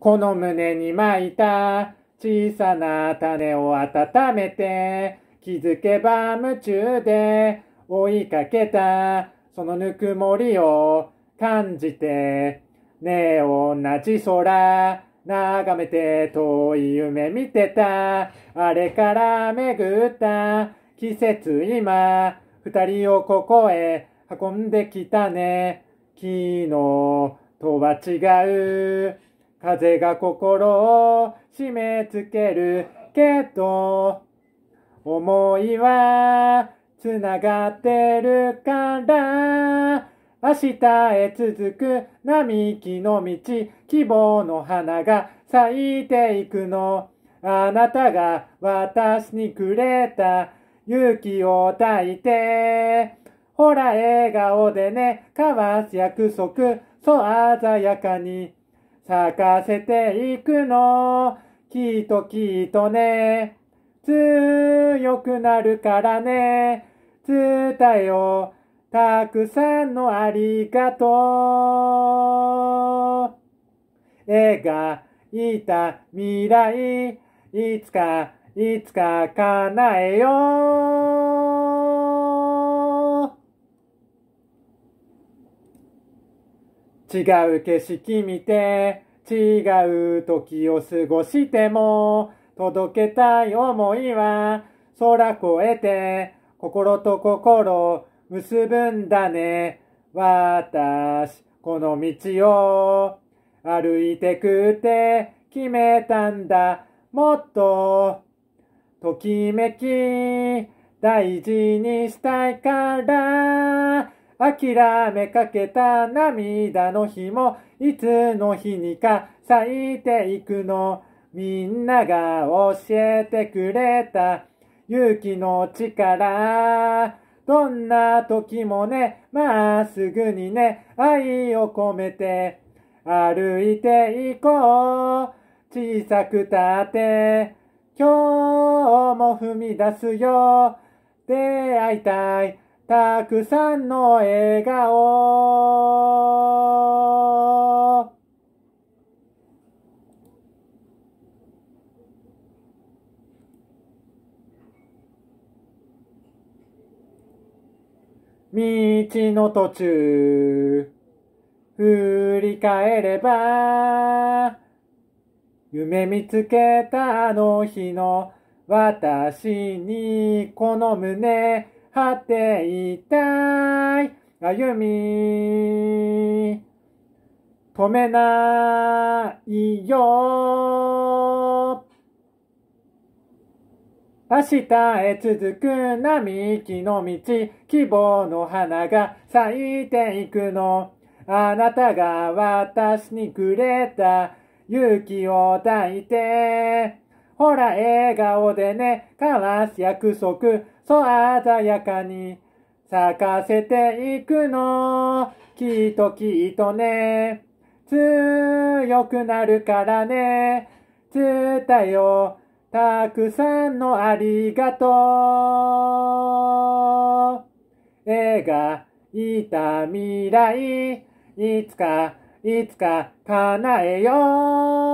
この胸に巻いた小さな種を温めて、気づけば夢中で追いかけた、そのぬくもりを感じて、ねえ同じ空、眺めて遠い夢見てた、あれから巡った季節今、二人をここへ運んできたね、昨日とは違う。風が心を締め付けるけど、思いは繋がってるから、明日へ続く並木の道、希望の花が咲いていくの。あなたが私にくれた勇気を抱いて、ほら笑顔でね、交わす約束、そう鮮やかに。咲かせていくの。きっときっとね。強くなるからね。伝えよう。たくさんのありがとう。描いた未来。いつか、いつか叶えよう。違う景色見て。違う時を過ごしても、届けたい思いは、空越えて、心と心、結ぶんだね。私、この道を、歩いてくって決めたんだ。もっと、ときめき、大事にしたいから、諦めかけた涙の日も、いつの日にか咲いていくの。みんなが教えてくれた勇気の力。どんな時もね、まっすぐにね、愛を込めて歩いていこう。小さく立って、今日も踏み出すよ。出会いたい。たくさんの笑顔道の途中振り返れば夢見つけたあの日の私にこの胸果ていたい歩み止めないよ明日へ続く並木の道希望の花が咲いていくのあなたが私にくれた勇気を抱いてほら、笑顔でね、かわす約束、そう鮮やかに咲かせていくの。きっときっとね、強くなるからね、伝えよう、たくさんのありがとう。描いた未来、いつか、いつか叶えよう。